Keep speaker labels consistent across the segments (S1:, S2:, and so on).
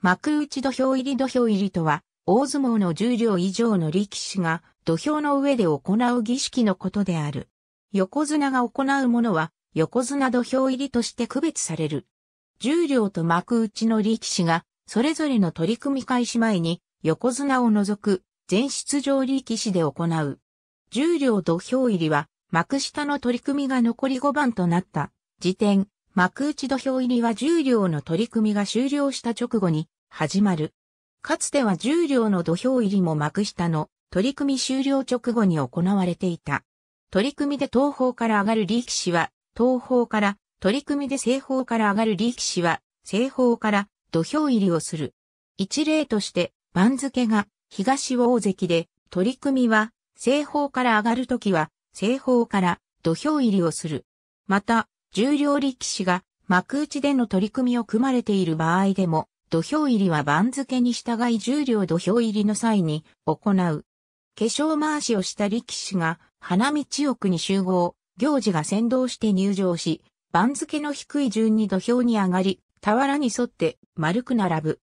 S1: 幕内土俵入り土俵入りとは、大相撲の十両以上の力士が土俵の上で行う儀式のことである。横綱が行うものは、横綱土俵入りとして区別される。十両と幕内の力士が、それぞれの取り組み開始前に、横綱を除く、全出場力士で行う。十両土俵入りは、幕下の取り組みが残り5番となった、時点、幕内土俵入りは重量の取り組みが終了した直後に始まる。かつては重量の土俵入りも幕下の取り組み終了直後に行われていた。取り組みで東方から上がる力士は、東方から、取り組みで西方から上がる力士は、西方から土俵入りをする。一例として、番付が東大関で、取り組みは西方から上がるときは、西方から土俵入りをする。また、重量力士が幕内での取り組みを組まれている場合でも、土俵入りは番付に従い重量土俵入りの際に行う。化粧回しをした力士が花道奥に集合、行事が先導して入場し、番付の低い順に土俵に上がり、俵に沿って丸く並ぶ。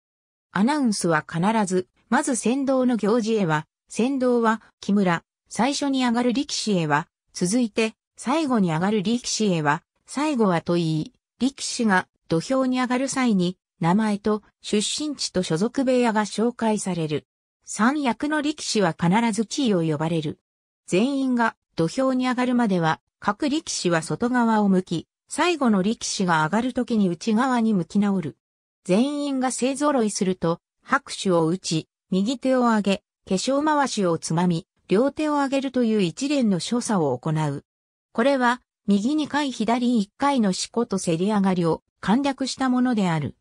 S1: アナウンスは必ず、まず先導の行事へは、先導は木村、最初に上がる力士へは、続いて最後に上がる力士へは、最後はといい、力士が土俵に上がる際に、名前と出身地と所属部屋が紹介される。三役の力士は必ず地位を呼ばれる。全員が土俵に上がるまでは、各力士は外側を向き、最後の力士が上がる時に内側に向き直る。全員が勢揃いすると、拍手を打ち、右手を上げ、化粧回しをつまみ、両手を上げるという一連の所作を行う。これは、右2回左1回の四股と競り上がりを簡略したものである。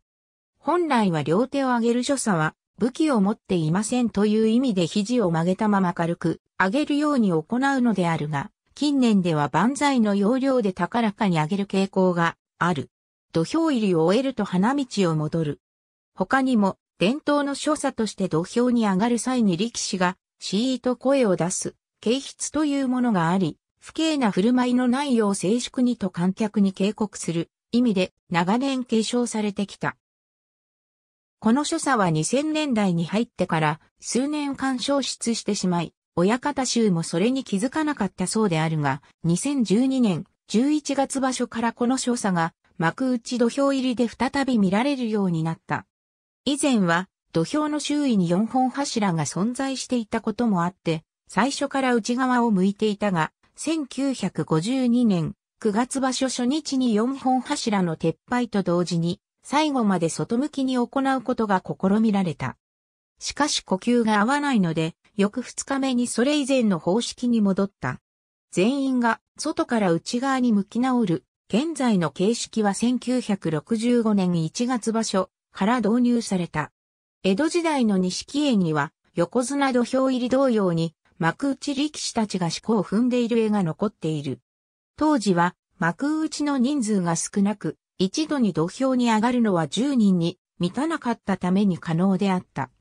S1: 本来は両手を上げる所作は武器を持っていませんという意味で肘を曲げたまま軽く上げるように行うのであるが、近年では万歳の要領で高らかに上げる傾向がある。土俵入りを終えると花道を戻る。他にも伝統の所作として土俵に上がる際に力士がシーと声を出す、形筆というものがあり、不敬な振る舞いのないよう静粛にと観客に警告する意味で長年継承されてきた。この所作は2000年代に入ってから数年間消失してしまい、親方衆もそれに気づかなかったそうであるが、2012年11月場所からこの所作が幕内土俵入りで再び見られるようになった。以前は土俵の周囲に4本柱が存在していたこともあって、最初から内側を向いていたが、1952年9月場所初日に4本柱の撤廃と同時に、最後まで外向きに行うことが試みられた。しかし呼吸が合わないので、翌2日目にそれ以前の方式に戻った。全員が外から内側に向き直る。現在の形式は1965年1月場所から導入された。江戸時代の錦絵には横綱土俵入り同様に幕内力士たちが思考を踏んでいる絵が残っている。当時は幕内の人数が少なく、一度に土俵に上がるのは10人に満たなかったために可能であった。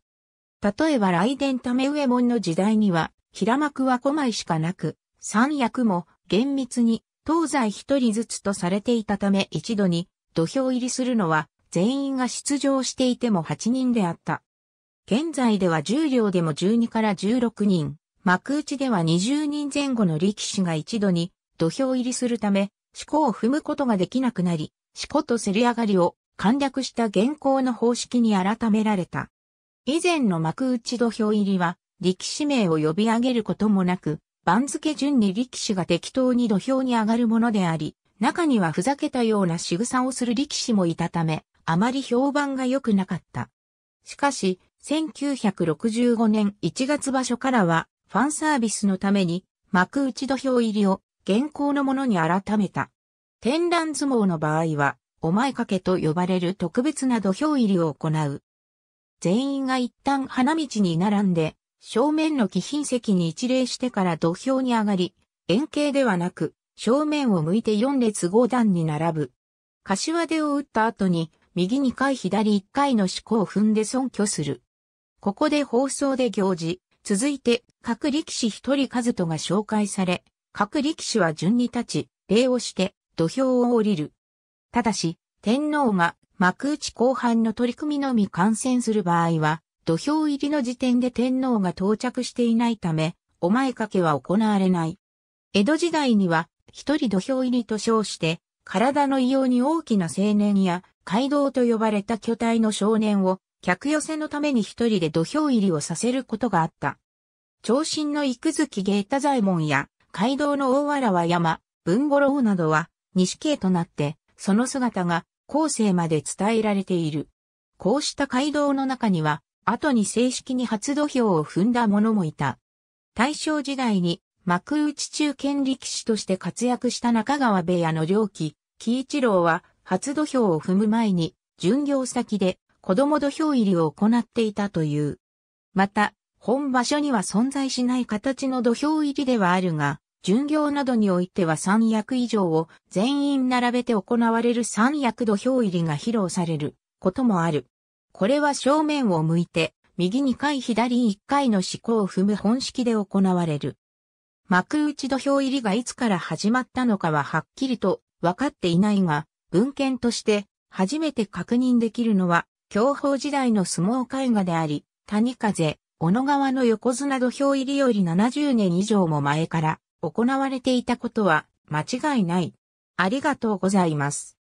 S1: 例えば雷電め上門の時代には、平幕は5枚しかなく、三役も厳密に東西一人ずつとされていたため一度に土俵入りするのは全員が出場していても8人であった。現在では10両でも12から16人。幕内では20人前後の力士が一度に土俵入りするため、四股を踏むことができなくなり、四股と競り上がりを簡略した現行の方式に改められた。以前の幕内土俵入りは、力士名を呼び上げることもなく、番付順に力士が適当に土俵に上がるものであり、中にはふざけたような仕草をする力士もいたため、あまり評判が良くなかった。しかし、1965年1月場所からは、ファンサービスのために幕内土俵入りを現行のものに改めた。天覧相撲の場合は、お前掛けと呼ばれる特別な土俵入りを行う。全員が一旦花道に並んで、正面の貴賓席に一礼してから土俵に上がり、円形ではなく、正面を向いて4列5段に並ぶ。柏手を打った後に、右2回左1回の四股を踏んで損去する。ここで放送で行事、続いて、各力士一人和人が紹介され、各力士は順に立ち、礼をして、土俵を降りる。ただし、天皇が幕内後半の取り組みのみ観戦する場合は、土俵入りの時点で天皇が到着していないため、お前掛けは行われない。江戸時代には、一人土俵入りと称して、体の異様に大きな青年や、街道と呼ばれた巨体の少年を客寄せのために一人で土俵入りをさせることがあった。長身のく月芸太左衛門や、街道の大原は山、文五郎などは、西系となって、その姿が、後世まで伝えられている。こうした街道の中には、後に正式に初土俵を踏んだ者もいた。大正時代に、幕内中堅力士として活躍した中川部屋の良機、喜一郎は、初土俵を踏む前に、巡業先で、子供土俵入りを行っていたという。また、本場所には存在しない形の土俵入りではあるが、巡業などにおいては三役以上を全員並べて行われる三役土俵入りが披露されることもある。これは正面を向いて、右二回左一回の思考を踏む本式で行われる。幕内土俵入りがいつから始まったのかははっきりと分かっていないが、文献として初めて確認できるのは享保時代の相撲絵画であり、谷風、小野川の横綱土俵入りより70年以上も前から行われていたことは間違いない。ありがとうございます。